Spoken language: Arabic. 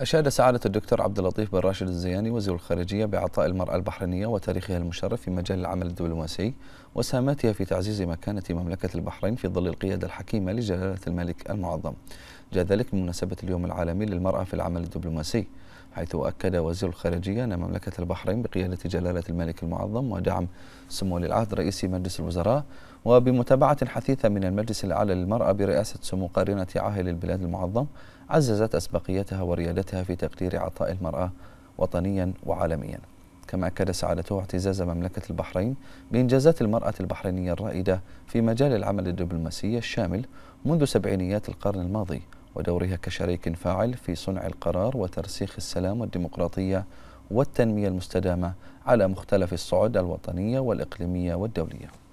أشاد سعادة الدكتور عبد اللطيف بن راشد الزياني وزير الخارجية بعطاء المرأة البحرينية وتاريخها المشرف في مجال العمل الدبلوماسي وساهماتها في تعزيز مكانة مملكة البحرين في ظل القيادة الحكيمة لجلالة الملك المعظم. جاء ذلك بمناسبة اليوم العالمي للمرأة في العمل الدبلوماسي حيث أكد وزير الخارجية أن مملكة البحرين بقيادة جلالة الملك المعظم ودعم سمو ولي العهد رئيس مجلس الوزراء وبمتابعة حثيثة من المجلس الأعلى للمرأة برئاسة سمو قرينة عاهل البلاد المعظم عززت أسبقيتها وريادتها في تقدير عطاء المرأة وطنيا وعالميا كما أكد سعادته اعتزاز مملكة البحرين بإنجازات المرأة البحرينية الرائدة في مجال العمل الدبلوماسي الشامل منذ سبعينيات القرن الماضي ودورها كشريك فاعل في صنع القرار وترسيخ السلام والديمقراطية والتنمية المستدامة على مختلف الصعد الوطنية والإقليمية والدولية